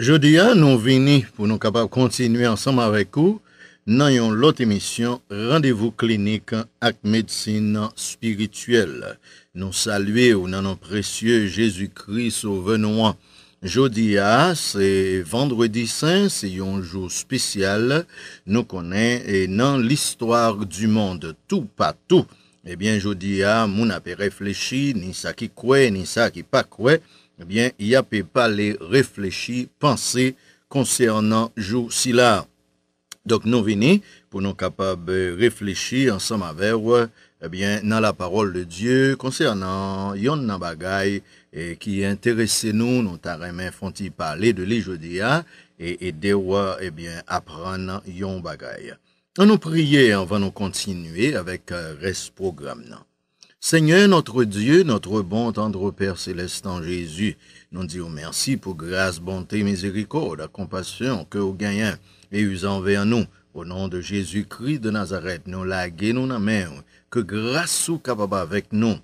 Jeudi, hein, nous venons pour nous continuer ensemble avec vous dans une autre émission, Rendez-vous clinique avec médecine spirituelle. Nous saluons dans nos précieux Jésus-Christ au venant. Jeudi, hein, c'est vendredi saint, c'est un jour spécial. Nous connaissons dans l'histoire du monde, tout pas tout. Eh bien, jeudi, nous n'avons pas réfléchi ni ça qui croit, ni ça qui pas quoi. ebyen, eh ya pe pale reflechi, pansi, konsernan jou sila. Dok nou vini, pou nou kapab reflechi, ansan ma verwe, ebyen, nan la parol de eh Diyo konsernan yon nan bagay, ki eh, enterese nou, nou tar amen fonti pale de li jodi ya, e dewa, ebyen, apran nan yon bagay. An nou priye, an van nou kontinuye, avek euh, res program nan. Seigneur notre Dieu, notre bon tendre Père céleste en Jésus, nous disons merci pour grâce, bonté, miséricorde, la compassion que vous gagnez et usant envers nous. Au nom de Jésus-Christ de Nazareth, nous laguez nous dans que grâce soit capable avec nous,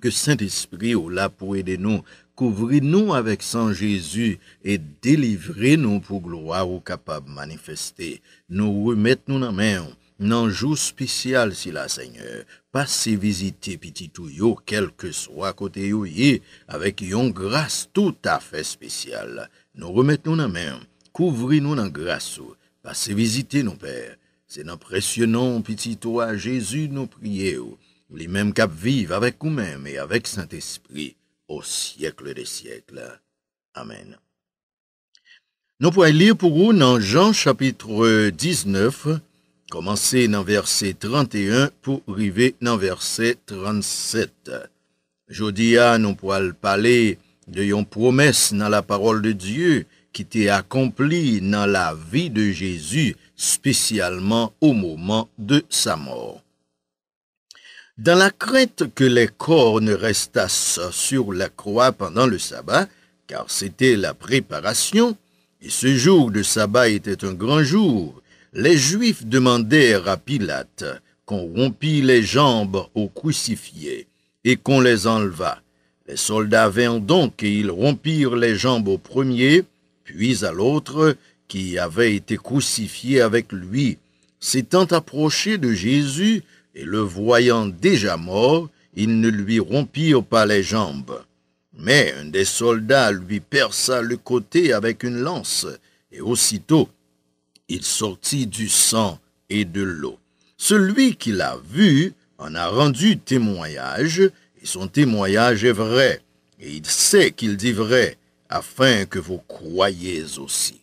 que Saint-Esprit au là pour aider nous, couvrez nous avec saint Jésus et délivrez nous pour gloire ou capable manifester. Nous remettons nous dans Nanjou spesyal si la seigne, pase vizite pititou yo kelke swa kote yo ye, avek yon grase touta fe spesyal. Nou remet nou nanmen, kouvri nou nangrasou, pase vizite nou per. Se nan presyonon pititou a Jezu nou priye ou, li menm kap vive avek ou menm e avek Sant Esprit, ou siekle de siekle. Amen. Nou pouay li pou ou nanjan chapitre 19, Commencez dans verset 31 pour arriver dans verset 37. Jodi nous pourrons pour de yon promesse dans la parole de Dieu qui était accomplie dans la vie de Jésus spécialement au moment de sa mort. Dans la crainte que les corps ne restassent sur la croix pendant le sabbat, car c'était la préparation, et ce jour de sabbat était un grand jour, les Juifs demandèrent à Pilate qu'on rompit les jambes aux crucifiés et qu'on les enlevât. Les soldats vinrent donc et ils rompirent les jambes au premier, puis à l'autre, qui avait été crucifié avec lui. S'étant approché de Jésus et le voyant déjà mort, ils ne lui rompirent pas les jambes. Mais un des soldats lui perça le côté avec une lance, et aussitôt il sortit du sang et de l'eau. Celui qui l'a vu en a rendu témoignage, et son témoignage est vrai, et il sait qu'il dit vrai, afin que vous croyiez aussi.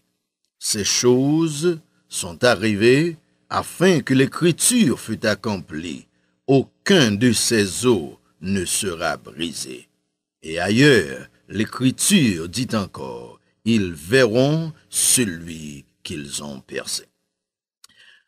Ces choses sont arrivées afin que l'écriture fût accomplie. Aucun de ces eaux ne sera brisé. Et ailleurs, l'écriture dit encore, ils verront celui Kilson perse.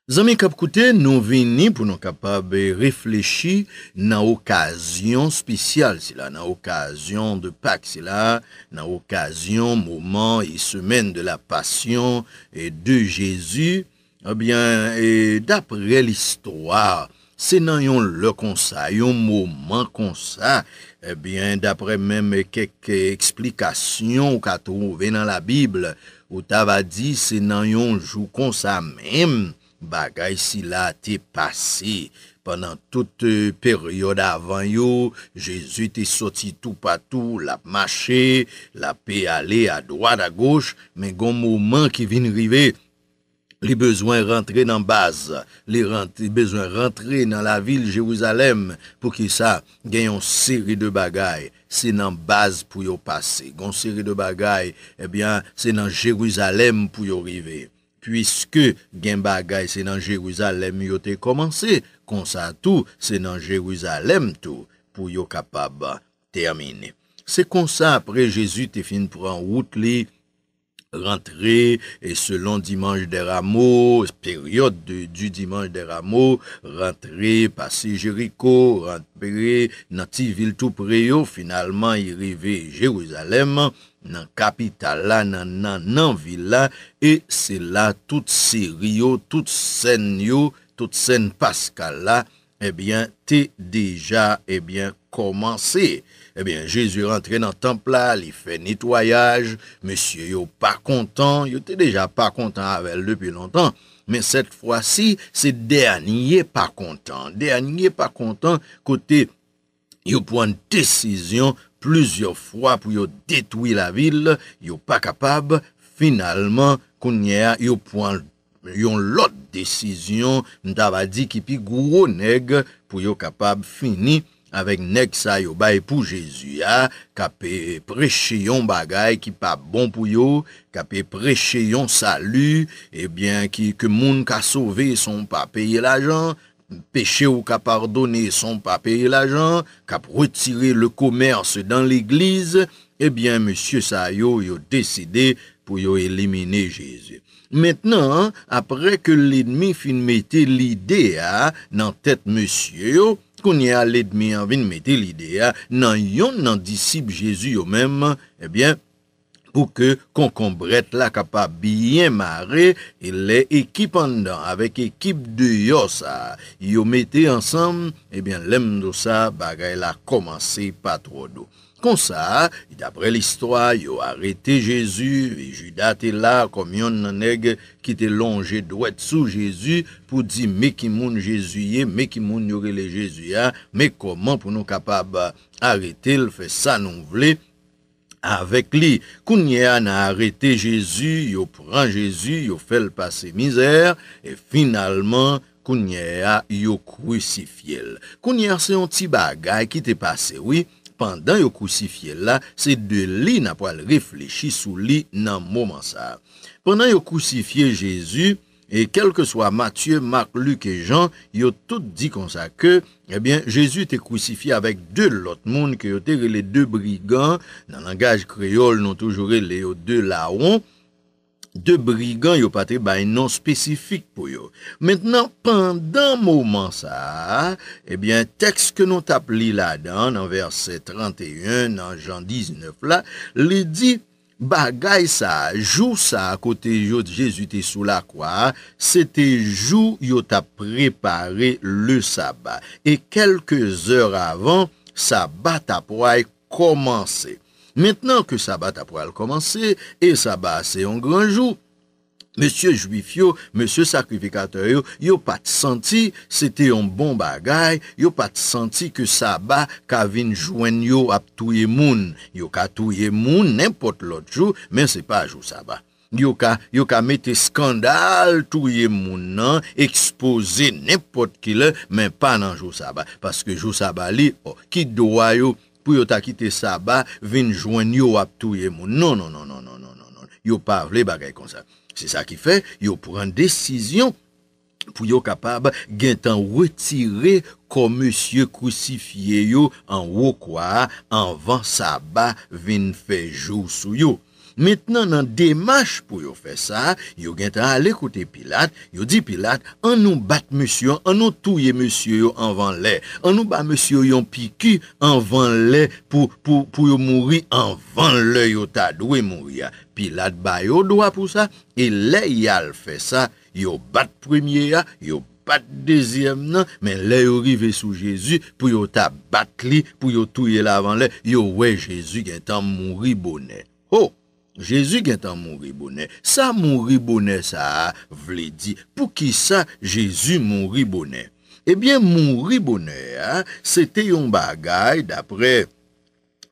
Zame kap koute nou vini pou nou kapabe reflechi nan okasyon spisyal sila. Nan okasyon de Pâk sila. Nan okasyon mouman yi semen de la pasyon de Jésus. Abyen, eh dapre l'histoire. Se nan yon lò konsa, yon mouman konsa, ebyen eh dapre mèm kek eksplikasyon kato vè nan la Bible, ou ta va di se nan yon jou konsa mèm, bagay si la te pase. Pendan tout peryode avan yo, Jezu te soti tou patou, la mache, la pe ale a doa da goche, men goun mouman ki vin rivey. Li bezwen rentre nan baz, li bezwen rentre nan la vil Jeruzalem pou ki sa genyon seri de bagay, se nan baz pou yo pase. Gon seri de bagay, ebyen, se nan Jeruzalem pou yo rive. Puiske gen bagay se nan Jeruzalem yo te komanse, konsa tou se nan Jeruzalem tou pou yo kapab termine. Se konsa apre Jezu te fin pran wout li, rentre, e selon Dimanche de Rameau, peryode du Dimanche de Rameau, rentre, pase Jericho, rentre, nati Viltoupreyo, finalman, i rive Jerusalem, nan Kapitala, nan Anvila, e se la, tout Serio, tout Senyo, tout Senpaskala, e eh bien, te deja, e eh bien, komanse! Ebyen, eh Jezu rentre nan temple la, li fe netoyaj, mesye yo pa kontan, yo te deja pa kontan avèl depi lontan, men set fwa si, se dernye pa kontan. Dernye pa kontan, kote yo pou an decizyon plouzio fwa pou yo detoui la vil, yo pa kapab, finalman, kounye yo pou an yon lot decizyon nou ta va di ki pi gwo neg pou yo kapab fini avek nek sa yo bay pou Jezu ya, kape preche yon bagay ki pa bon pou yo, kape preche yon salu, ebyen ki ke moun ka sove son pa peye la jan, peche ou ka pardonne son pa peye la jan, kape retire le komers dan l'iglize, ebyen monsye sa yo yo deside pou yo elimine Jezu. Metnen apre ke l'enmi finmete l'idea nan tet monsye yo, Kounye a ledmi anvin mette lidea nan yon nan disip jesu yo menm, ebyen eh pou ke konkon bret la kapap biyen mare, e le ekip an dan, avek ekip de yo sa, yo mette ansam, ebyen eh lem do sa bagay la komanse patro do." Pon sa, d'apre l'histoire, yo arete Jezu, e judate la kom yon naneg ki te longe dwet sou Jezu, pou di me ki moun Jezuye, me ki moun yore le Jezuya, me koman pou nou kapab arete, l'fe sanon vle, avek li, kounye anarete Jezu, yo pran Jezu, yo fel pase mizer, e finalman kounye a yo koui si fiel. Kounye a se yon ti bagay ki te pase, oui, Pendan yo kousifiye la, se de li na po al reflechi sou li nan mouman sa. Pendan yo kousifiye Jezu, e kel ke swa Matthew, Mark, Luke e Jean, yo tout di kon sa ke, e eh bien Jezu te kousifiye avek de lot moun ki yo te rele de brigand nan langaj kreol non toujoure le yo de laon, De brigant, yo patre, ba yon nan spesifik pou yo. Mètenan, pandan mouman sa, ebyen, eh teks ke nou tap li la dan, nan verset 31, nan jan 19 la, li di, ba gay sa, jou sa, kote yo de jesu te sou la kwa, se te jou yo tap prepare le sabba. E kelke zèr avan, sabba tap woye komanse. Mètenan ke saba ta pou al komanse, e saba se yon granjou, mèsyè juif yo, mèsyè sakrifikater yo, yo pati santi, se te yon bon bagay, yo pati santi ke saba ka vin jwen yo ap touye moun. Yo ka touye moun, nèmpot lot jou, men se pa jou saba. Yo ka mette skandal touye moun nan, ekspose nèmpot kilè, men pa nan jou saba. Paske jou saba li, ki oh, dowa yo, pou yo takite saba vin jwen yo ap touye moun. Non, non, non, non, non, non, non, non. Yo pa avle bagay kon sa. Se sa ki fe, yo pran desizyon pou yo kapab gen tan wotire kon monsye kousifiye yo an wokwa anvan saba vin fejou sou yo. Metnan nan demache pou yo fè sa, yo gen tan alè kote Pilate, yo di Pilate, an nou bat monsiyon, an nou touye monsiyon yo anvan lè, an nou bat monsiyon yon piki anvan lè pou yo mouri anvan lè yo ta dwe mouri ya. Pilate ba yo dwa pou sa, e lè yal fè sa, yo bat premye ya, yo bat dezyem nan, men lè yo rive sou Jezu pou yo ta bat li, pou yo touye la avan lè, yo wè Jezu gen tan mouri bonè. Ho! Jésus qui est en mourir bonnet. Ça mourir bonnet, ça vle dit. Pour qui ça Jésus mourir bonnet? Eh bien, mourir bonnet, hein, c'était un bagay d'après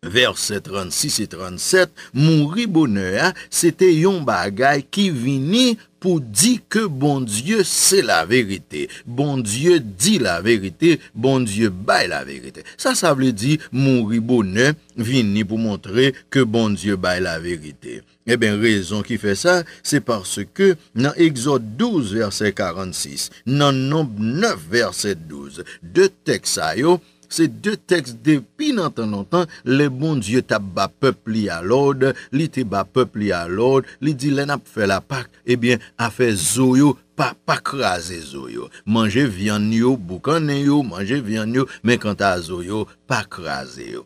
verset 36 et 37, mourir bonheur hein, c'était un bagay qui vini pou di ke bon Diyo se la verite. Bon Diyo di la verite, bon Diyo bay la verite. Sa sa vle di, moun ribounen vini pou montre ke bon Diyo bay la verite. Eben, eh rezon ki fe sa, se parce ke nan exot 12 verset 46, nan nom 9 verset 12 de teksayon, Se de teks depi nan tan nan tan, le bon die tap ba pepli al orde, li te ba pepli al orde, li di len ap fè la pak, ebyen eh ap fè zoyo pa pak raze zoyo. Manje vyan yo, boukan yo, manje vyan yo, men kanta zoyo, pak raze yo.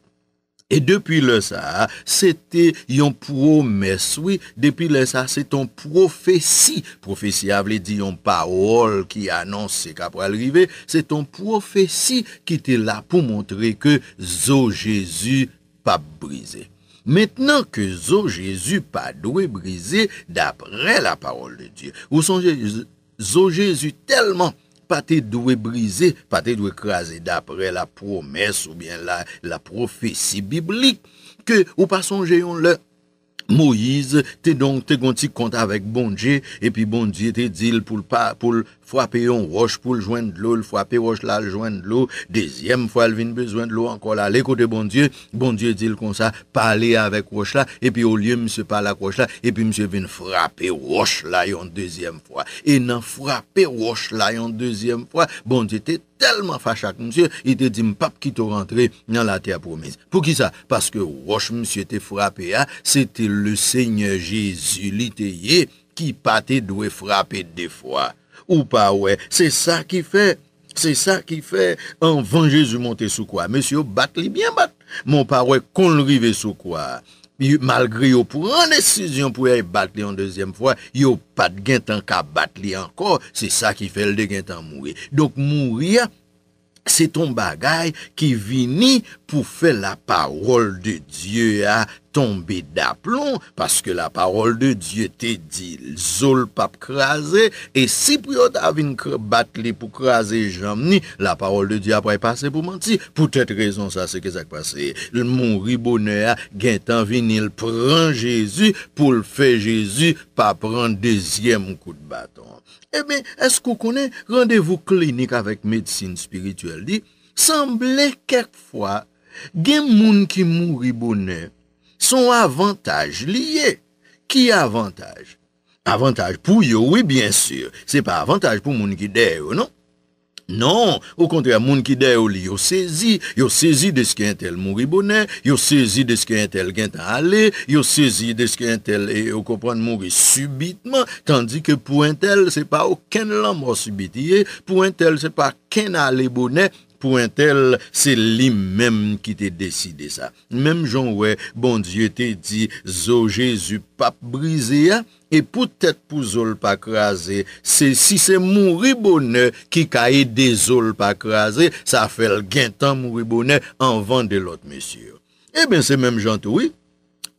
Et depuis le ça, c'était une promesse, oui, oui, le ça, c'est une Prophétie, Prophétie dire une parole qui parole qui qu'après va arriver. C'est une prophétie qui était là pour montrer que zo Jésus pas brisé. Maintenant que zo Jésus pas doué brisé d'après la parole de Dieu. Où sont Jésus, zo Jésus tellement pa te dwe brize, pa te dwe kreze dapre la promes ou bien la profesi biblike. Ou pason jayon le, Moïse te donk te ganti konta vek Bondje epi Bondje te dil pou l'false fwapè yon wosh pou l jwen d'l ou, l fwapè wosh la l jwen d'l ou, dezyem fwa l vin bezwen d'l ou anko la, l ekote bon die, bon die dil kon sa, pale avèk wosh la, epi ou liye msè pale ak wosh la, epi msè vin fwapè wosh la yon dezyem fwa, e nan fwapè wosh la yon dezyem fwa, bon die te telman fachak msè, e te di mpap ki te rentre nan la te apromise. Po ki sa? Paske wosh msè te fwapè a, se te le seigne jesulite ye, ki pate dwe fwapè de fwa. ou pas ouais. C'est ça qui fait. C'est ça qui fait en vain Jésus monter sous quoi. Monsieur, bat bien, bat. Mon parois qu'on le sur sous quoi. Malgré au pour une décision pour aller battre en deuxième fois, il a pas de gain tant qu'à battre encore. C'est ça qui fait le dégain tant mourir. Donc mourir, c'est ton bagaille qui vini pour faire la parole de Dieu à hein. Sombi d'aplon, paske la parol de Diyo te di, l'zol pap krasè, e si priyot avin bat li pou krasè jom ni, la parol de Diyo ap ray pase pou manti, pou tèt rezon sa se kezak pase. Le eh moun riboune a, gen tan vinil pran Jezu, pou l'fe Jezu pa pran dezyem mou kout baton. Ebe, eskou konen, randevou klinik avèk medsine spirituel di, sanble kerkfwa, gen moun ki moun riboune a, Son avantaj liye, ki avantaj? Avantaj pou yo, oui, bien sûr, se pa avantaj pou moun ki deyo, non? Non, ou kontre moun ki deyo li yo sezi, yo sezi de sken tel mouri bonen, yo sezi de sken tel gen tan ale, yo sezi de sken tel e yo kopran mouri subitman, tandi ke pou entel se pa ou ken lan mou subitye, pou entel se pa ken ale bonen, Pouen tel, se li menm ki te deside sa. Menm jan wè, bon diye te di, zo jesu pap brize ya, e pou tèt pou zol pa krasè, se si se moun ri bonè ki ka e de zol pa krasè, sa fel gwen tan moun ri bonè an van de lot, mesyur. E eh ben se menm jan toui.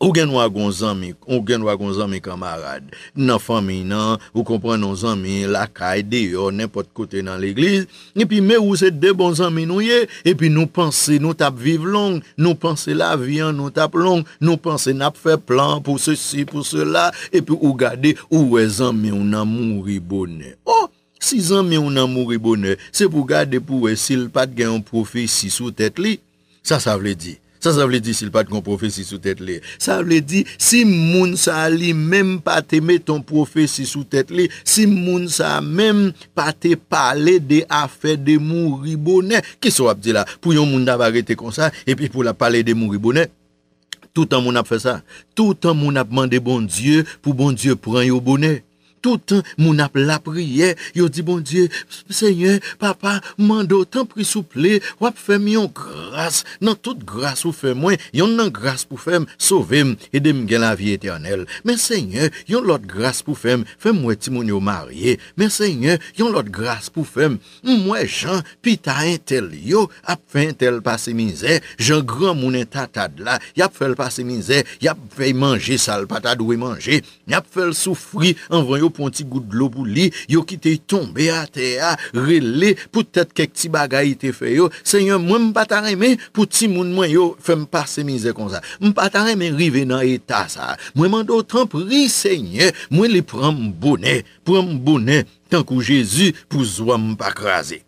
Ou gen wakon zanmi, ou gen wakon zanmi kamarad, nan fami nan, ou kompran nan zanmi lakay deyo, nepot kote nan l'iglize, epi me ou se de bon zanmi nou ye, epi nou panse nou tap vive long, nou panse la viyan nou tap long, nou panse nap fe plan pou se si pou se la, epi ou gade ou we zanmi ou nan mouri bone, ou oh, si zanmi ou nan mouri bone, se pou gade pou we sil pat gen yon profi si sou tet li, sa sa vle di. Sa vle di sil pat kon profesi sou tet li. Sa vle di si moun sa li mem pa te me ton profesi sou tet li. Si moun sa mem pa te pale de afe de moun ribonè. Ki sou ap di la? Pou yon moun davare te konsa e pi pou la pale de moun ribonè. Tout an moun ap fe sa. Tout an moun ap mande bon dieu pou bon dieu pran yo bonè. toutan moun ap la priye, yo di bon die, seigne, papa, mando, tan pri souple, wap fèm yon grase, nan tout grase pou fèm mwen, yon nan grase pou fèm sovem, edem gen la vie eternel, men seigne, yon lot grase pou fèm, fèm mwen ti moun yo marye, men seigne, yon lot grase pou fèm, mwen jan, pi ta entel yo, ap fèm entel pasi mizè, jan gran moun enta tadla, yap fèl pasi mizè, yap fèy manje sal pata dwe manje, yap fèl soufri, an vwen yo pou an ti goud lopou li, yo ki te tombe a te a, re le, pou tet kek ti bagay te fe yo, se nye mwen mba ta reme, pou ti moun mwen yo, fe mpa se mize kon sa, mba ta reme rive nan etasa, mwen mando tan pri se nye, mwen li pran mbonè, pran mbonè, tankou Jezi, pou zwa mpa krasi.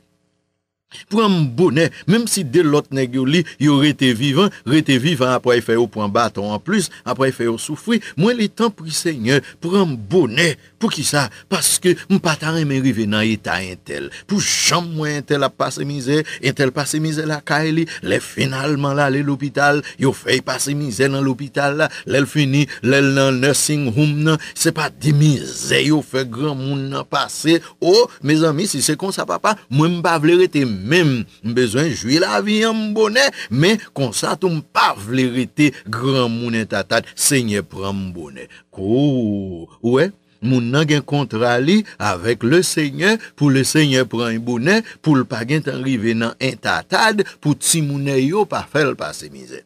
Pran mbonè, menm si de lot negyo li, yo re te vivan, re te vivan apwa e fe yo pran baton an plus, apwa e fe yo soufri, mwen li tan pri se nye, pran mbonè, Pou ki sa? Paske m patare me rive nan ita entel. Pou chanm mwen entel ap pase mize, entel pase mize la ka e li. Le finalman la le l'hôpital, yo fey pase mize nan l'hôpital la. Le l'fini, le l nan nursing home nan. Se pa di mize, yo fey gran moun nan pase. Oh, me zami, si se kon sa papa, mwen m pa vlerite. Mem, m bezwen jwi la vi yon m bonè. Men, kon sa tou m pa vlerite, gran moun nan tatat, se nye pran m bonè. Kou, ouè? Moun nan gen kontrali avèk le sènyè pou le sènyè pran y bonè pou l pa gen tanrive nan entatad pou ti mounè yo pa fel pa se mizè.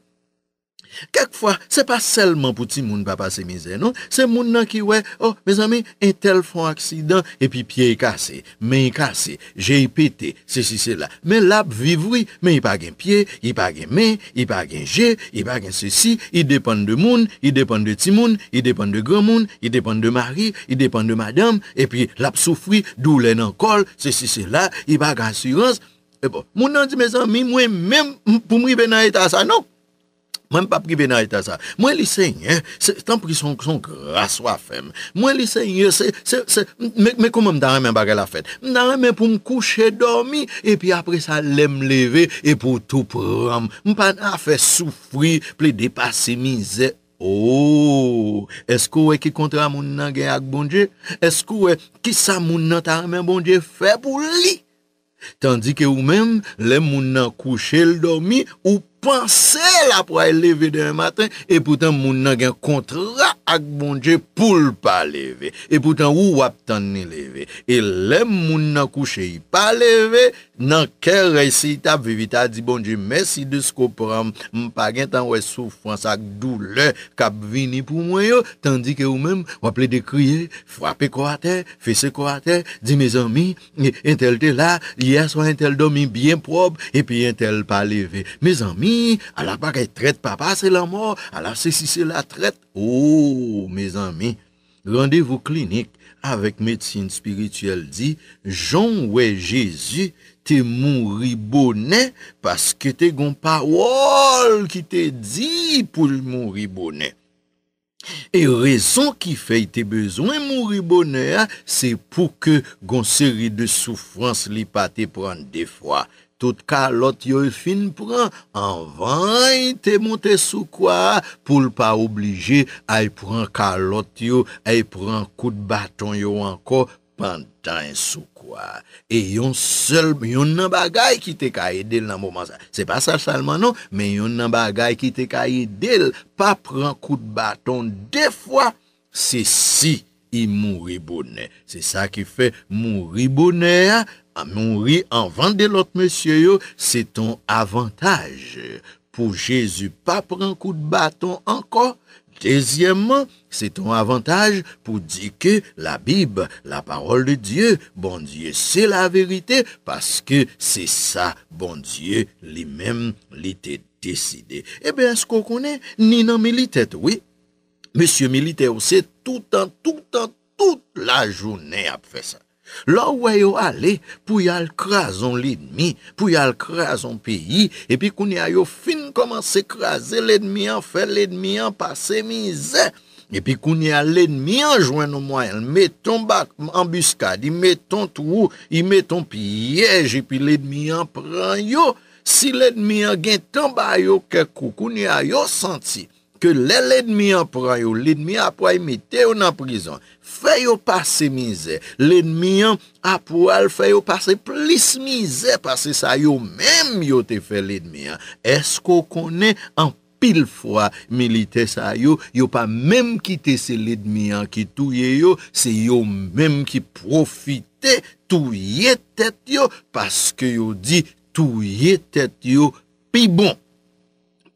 Kek fwa, se pa selman pou ti moun pa pase mizè non Se moun nan ki wè, oh, me zan mi, en tel fon aksidan E pi pie e kase, men e kase, je e pete, se si se la Men lap vivwi, men e pa gen pie, e pa gen men, e pa gen je, e pa gen se si E depan de moun, e depan de ti moun, e depan de gran moun, e depan de mari, e depan de madame E pi lap soufwi, dou lè nan kol, se si se la, e pa gen asurans E bon, moun nan di me zan, mi mwen mèm pou mwi vè nan eta sa non Mwen pa pribe nan ita sa. Mwen li se nye, tan pri son graswa fem. Mwen li se nye, mwen kouman mdaremen bagay la fet. Mdaremen pou m kouche dormi, epi apre sa lem leve, epi pou tou pram. Mpan afe soufri, pli depasimize. Oh! Eskou we ki kontra moun nan geyak bonje? Eskou we, ki sa moun nan taremen bonje fe pou li? Tandike ou men, lem moun nan kouche l dormi, ou, franse la pou a eleve den matren, e poutan moun nan gen kontra ak bonje pou l pa leve. E poutan ou wap tan ne leve. E lem moun nan kouche i pa leve, nan ke reise itap vevita di bonje mesi de sko pram, mpa gen tan wesou franse ak doule kap vini pou mwen yo, tandi ke ou mem wap le de kriye, fwape kwa te, fese kwa te, di me zanmi, entel te la, yaswa entel do mi bien prob, epi entel pa leve. Me zanmi, ala pa kèy tret, papa se la mor, ala se si se la tret, ou, oh, mèz anmè, randevou klinik, avèk mètsin spirituel di, joun wè Jésus te moun ri bonè, paske te goun pa wol ki te di pou l moun ri bonè. E rezon ki fèy te bezoun moun ri bonè a, se pou ke goun seri de soufrans li pa te pran de fwa, Tout kalot yo e fin pran, an van yi e te monte sou kwa, pou l pa oblije a yi pran kalot yo, a yi pran kout baton yo anko, pantan sou kwa. E yon nan bagay ki te ka yi del nan mouman sa, se pa sa salman nou, men yon nan bagay ki te ka yi del, pa pran kout baton de fwa, se si. I mounri bonè. Se sa ki fè mounri bonè ya. A mounri an vande lot monsye yo. Se ton avantaj. Pou jèzu pa pran kou de baton anko. Dezyèmman, se ton avantaj pou di ke la bib, la parol de Diyo. Bon Diyo, se la verite. Paske se sa, bon Diyo, li mem li te deside. E eh ben, se kon konen, ni nan mi li tet, wè. Monsye milite ou se tout an, tout an, tout la jounen ap fè sa. Lò wè yo ale, pou yal krason lidmi, pou yal krason piyi, epi kouni a yo fin komanse krasen, ledmi an fè, ledmi an pase mi zè. Epi kouni a ledmi an jwen nou mwen, meton bak mambuskad, i meton tou, i meton piyej, epi ledmi an pran yo. Si ledmi an gen ton bayo kekou, kouni a yo santi, ke lè lèdmi an pran yo, lèdmi an pran yo metè yo nan prizon. Fè yo pasè mizè, lèdmi an apoual fè yo pasè plis mizè, pasè sa yo mèm yo te fè lèdmi an. Esko konè an pil fwa milite sa yo, yo pa mèm kite se lèdmi an ki touye yo, se yo mèm ki profite touye tèt yo, paske yo di touye tèt yo pi bon.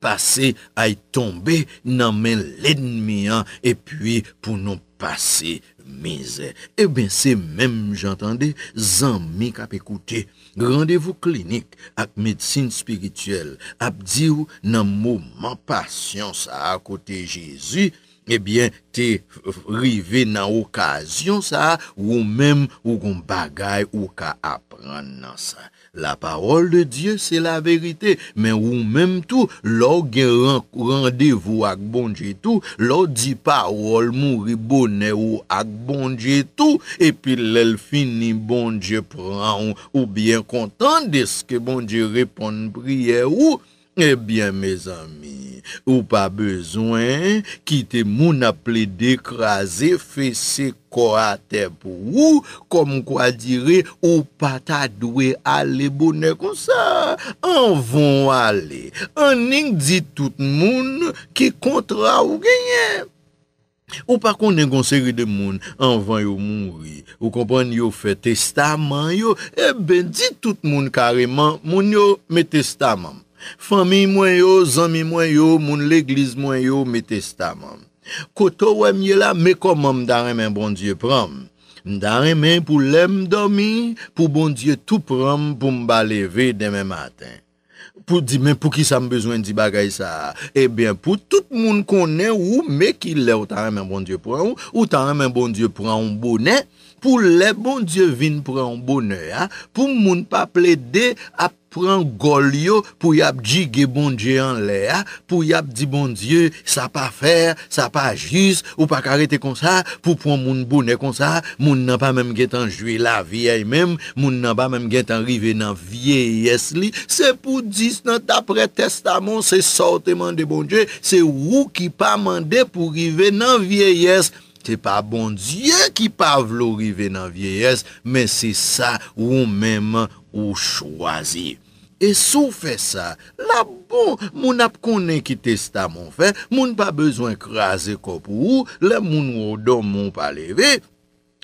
Pase ay tombe nan men len mi an. E pwi pou nou pase mize. E eh ben se men jantande zanmi kap ekoute. Grandevou klinik ak medsine spirituel. Ap diw nan mouman pasyon sa akote Jezu. Ebyen, eh te rive nan okasyon sa, ou menm ou kon bagay ou ka apren nan sa. La parol de Diyo se la verite, men ou menm tou, lor gen randevo ak bon Diyo tou, lor di parol moun ribo ne ou ak bon Diyo tou, epi lel fini bon Diyo pran ou bien kontan deske bon Diyo repon priye ou, Ebyen, eh me zami, ou pa bezwen, kite moun aple dekraze, fe se kwa te pou ou, kom kwa dire, ou pa ta dwe ale bonen kon sa, an von wale. An neng di tout moun ki kontra ou genyen. Ou pa kon neng gonseri de moun, an van yo moun ri, ou kompon yo fe testaman yo, ebyen, di tout moun kareman, moun yo me testamam. Fami mwen yo, zami mwen yo, moun l'egliz mwen yo, me testa mwen Koto wèm ye la, me kom mwen daremen bondye pran Daremen pou lèm domi, pou bondye tou pran pou mba leve demen maten Pou di men pou ki sam bezwen di bagay sa E eh ben pou tout moun konen ou me ki lè ou daremen bondye pran ou Ou daremen bondye pran ou bonen pou le bon die vin pran bon e a, pou moun pa ple de ap pran gol yo, pou yap di ge bon die an le a, pou yap di bon die sa pa fer, sa pa jis, ou pa karete kon sa, pou pran moun bon e kon sa, moun nan pa menm gen tan jwi la vieye menm, moun nan pa menm gen tan rive nan vieyes li, se pou dis nan tapre testamon se sorteman de bon die, se wou ki pa mande pou rive nan vieyes li, se pa bon diye ki pa vlo rive nan vieyes, men se sa ou menman ou chwazi. E sou fe sa, la bon, moun ap konen ki testa moun fe, moun pa bezwen krasi kopou, la moun wodo moun paleve,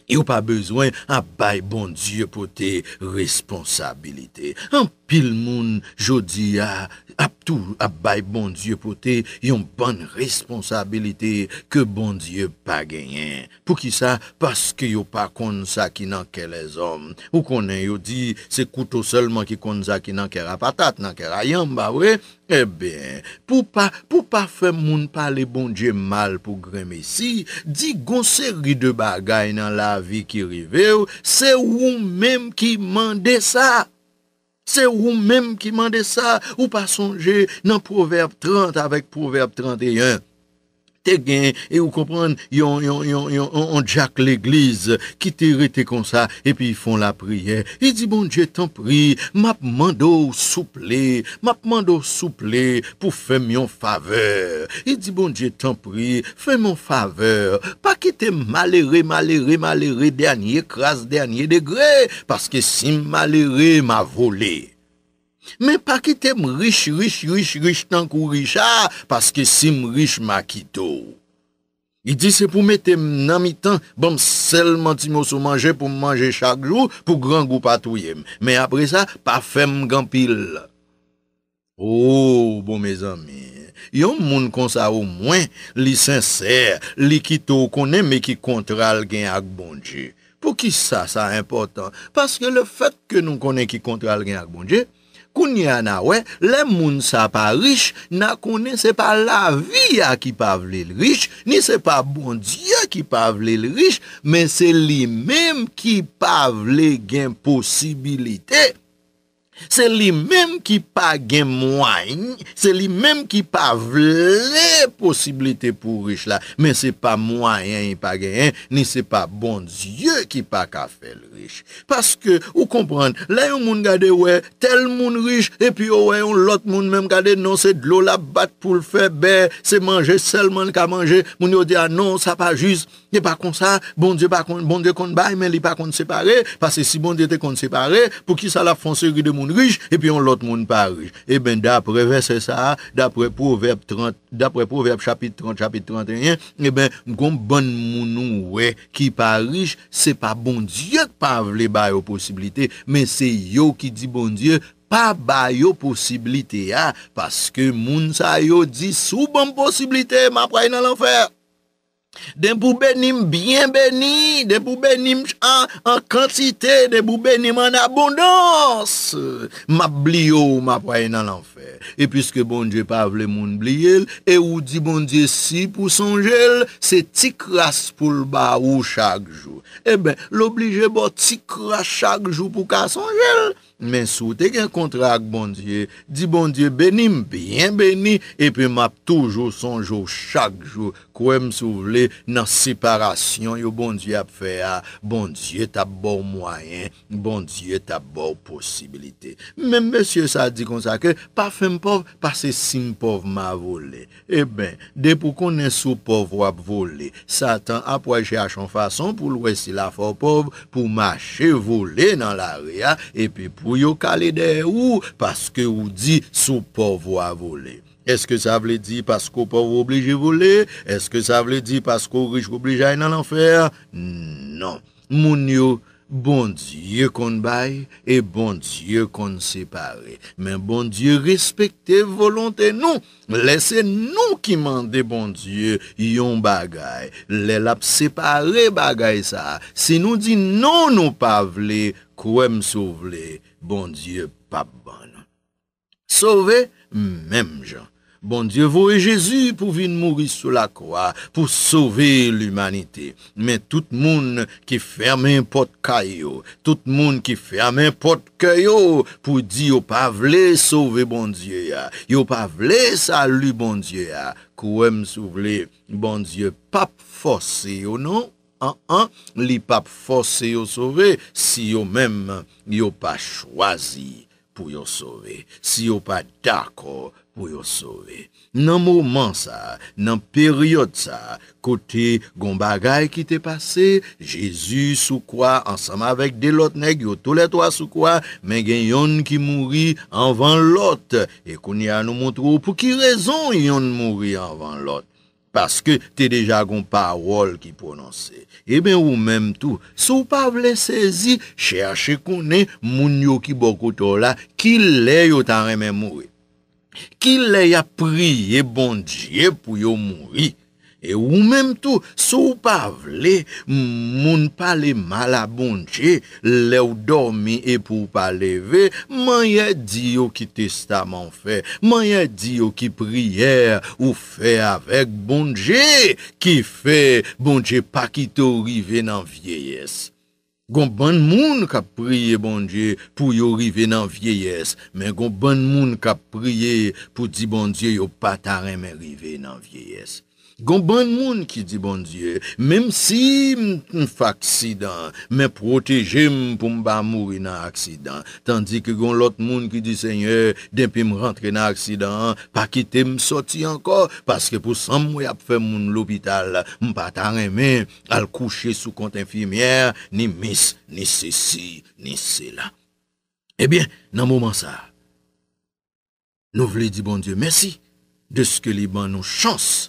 yo pa bezwen ap bay bon diye pou te responsabilite. Anpon, Vil moun jodi a ap tou ap bay bondye pote, yon ban responsabilite ke bondye pa genyen. Pou ki sa, paske yo pa kon sa ki nan ke le zon. Ou konen yo di, se koutou selman ki kon sa ki nan kera patat, nan kera yon ba we. E ben, pou pa fe moun pale bondye mal pou gremesi, di gonseri de bagay nan la vi ki rivew, se ou moun menm ki mande sa. Se ou mèm ki mande sa ou pa sonje nan proverbe 30 avèk proverbe 31. et vous e comprenez, on Jack l'église, qui te rete comme ça, et puis ils font la prière. Il dit, bon Dieu, t'en prie, m'a mando souple, m'a mando souple, pour faire mon faveur. Il dit, bon Dieu, t'en prie, fais mon faveur. Pas quitter malheureux, malheureux, malheureux, dernier, crasse, dernier degré, parce que si malheureux m'a volé, Men pa ki tem rish, rish, rish, rish tan kou rish ah, a, paske si m rish ma ki tou. I di se pou me tem nan mi tan, bom selman ti m osou manje pou manje chak jou, pou gran goupa touyem. Men apre sa, pa fem m gampil. Ou, oh, bon me zami, yon moun konsa ou mwen, li senser, li ki tou konen, me ki kontra algen ak bonje. Po ki sa, sa importan, paske le fet ke nou konen ki kontra algen ak bonje, Koun yana we, le moun sa pa riche, na konen se pa la vi a ki pa vle l riche, ni se pa bon di a ki pa vle l riche, men se li menm ki pa vle gen posibilite. Se li menm ki pa gen mwen Se li menm ki pa vle Posibilite pou rich la Men se pa mwen yon yon pa gen yon Ni se pa bon dieu Ki pa ka fel rich Paske ou kompran La yon moun gade wè tel moun rich E pi wè yon lot moun menm gade Non se dlo la bat pou l'febè Se manje selman ka manje Moun yo diya ah, non sa pa jiz Ne pa kon sa bon dieu kon bay Men li pa kon separe Paske si bon dieu te kon separe Pou ki sa la fon seri de moun Moun riche, epi yon lot moun pa riche. Eben, dapre ve se sa, dapre proverb chapit 30, chapit 31, eben, mkon bon moun ou we ki pa riche, se pa bon diek pa vle ba yo posibilite, men se yo ki di bon diek, pa ba yo posibilite ya, ah, paske moun sa yo di sou bon posibilite, ma pray nan l'enfer. Den pou benim byen beni, den pou benim an kantite, den pou benim an abondans, ma bli yo ou ma praye nan l'anfer. E pwiske bon diye pa vle moun bli el, e ou di bon diye si pou son jel, se ti kras pou l'ba ou chak jou. E eh ben, l'oblige bo ti kras chak jou pou ka son jel. Men sou te gen kontra ak bondye Di bondye benim, bienbeni E pi map toujou sonjou Chakjou kwen m sou vle Nan siparasyon Yo bondye ap fe a Bondye ta bo mwayen Bondye ta bo posibilite Men monsye sa di kon sa ke Pa fen pov, pa se sin pov ma volen E ben, de pou konen sou Pov wap volen Satan ap wajen a chan fason Pou lwesi la fov pov Pou mache volen nan la rea E pi pou Ou yo kale de ou? Paske ou di sou pov ou avole. Eske sa vle di paske ou pov ou oblije vole? Eske sa vle di paske ou riche ou oblije aye nan anfer? Non. Moun yo, bondye kon baye e bondye kon separe. Men bondye respekte volonte nou. Lese nou ki mande bondye yon bagay. Le lap separe bagay sa. Se nou di nou nou pa vle, kouem sou vle. Bon Diyo, pap ban. Sove, mem jan. Bon Diyo, vou e Jezu pou vin mouri sou la kwa, pou sove l'umanite. Men tout moun ki ferme en pot kayo, tout moun ki ferme en pot kayo, pou di yo pa vle sove, bon Diyo ya. Yo pa vle salu, bon Diyo ya. Kou em sou vle, bon Diyo, pap fose yo nan. An an, li pap fos se yo sove, si yo mem yo pa chwazi pou yo sove, si yo pa tako pou yo sove. Nan mouman sa, nan peryot sa, kote gombagay ki te pase, Jezus soukwa ansama vek de lot neg, yo tole toa soukwa, men gen yon ki mouri anvan lot, e konye anou moutrou pou ki rezon yon mouri anvan lot. paske te deja kon parol ki prononse. E ben ou menm tou, sou pa vle sezi, chershe konen moun yo ki bokotola, ki le yo tare menmoui. Ki le ya priye bon diye pou yo moui. E ou menm tou, sou pa vle, moun pa le mala bonje, le ou dormi e pou pa leve, man ye di yo ki testa man fe, man ye di yo ki priyer ou fe avek bonje ki fe bonje pa ki to rive nan vieyes. Gon ban moun ka priye bonje pou yo rive nan vieyes, men gon ban moun ka priye pou di bonje yo pa tareme rive nan vieyes. Gon bon moun ki di bon Diyo, mem si m f aksidan, men proteje m pou m ba mouri nan aksidan, tandi ki gon lot moun ki di Seigneur, denpi m rentre nan aksidan, pa kite m soti anko, paske pou san mwe ap fe moun l'opital, m pa ta reme al kouche sou kont infimièr, ni mis, ni sisi, ni sela. Ebyen, eh nan mouman sa, nou vle di bon Diyo, mersi de skè li ban nou chans,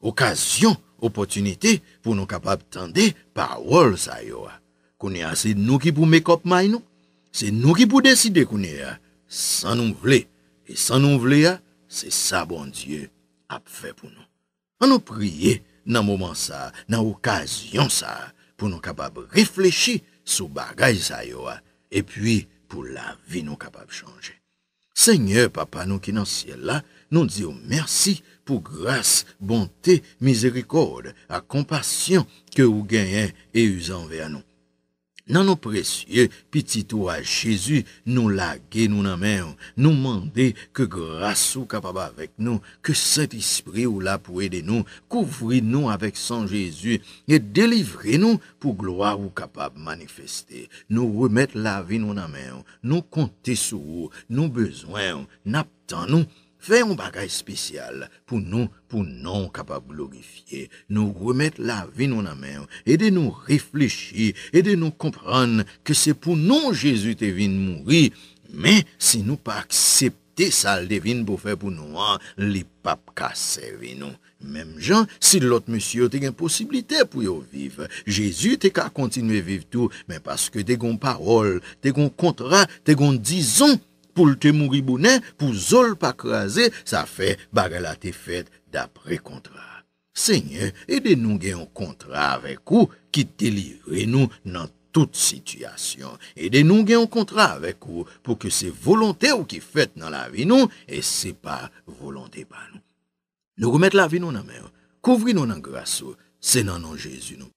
Okasyon, opotunite pou nou kapap tende pa wol sa yo a. Kone a, se nou ki pou mekop may nou. Se nou ki pou deside kone a, san nou vle. E san nou vle a, se sa bon Diyo ap fe pou nou. An nou priye nan mouman sa, nan okasyon sa, pou nou kapap reflechi sou bagaj sa yo a. E pwi pou la vi nou kapap chanje. Senye papa nou ki nan siel la, Nou diyo mersi pou grase, bonte, mizerikode, a kompasyon ke ou genye e u zanve a nou. Nan nou presye, pitito a Jezu, nou lage nou namen, nou mande ke grase ou kapaba vek nou, ke set ispri ou la pou ede nou, kouvri nou avek san Jezu, e delivre nou pou gloa ou kapab manifeste. Nou remet lavi nou namen, nou konte sou, nou bezwen, nap tan nou, Fè yon bagay spesyal pou nou pou non nou kapab logifiye, nou remèt la vin ou nan men, e de nou reflechi, e de nou kompran ke se pou nou Jezu te vin mouri, men si nou pa aksepte sal de vin pou fè pou nou an, li pap ka se vin ou. Mem jan, si lot monsiyo te gen posibilite pou yo viv, Jezu te ka kontinuye viv tou, men paske te gon parol, te gon kontra, te gon dizon, pou lte mou ribounen, pou zol pa krasen, sa fe bagala te fet dapre kontra. Senye, ede nou gen yon kontra avek ou, ki te livre nou nan tout sityasyon. Ede nou gen yon kontra avek ou, pou ke se volonte ou ki fet nan la vi nou, e se pa volonte pa nou. Nou remet la vi nou nan mer, kouvri nou nan grasou, se nan nan Jezu nou.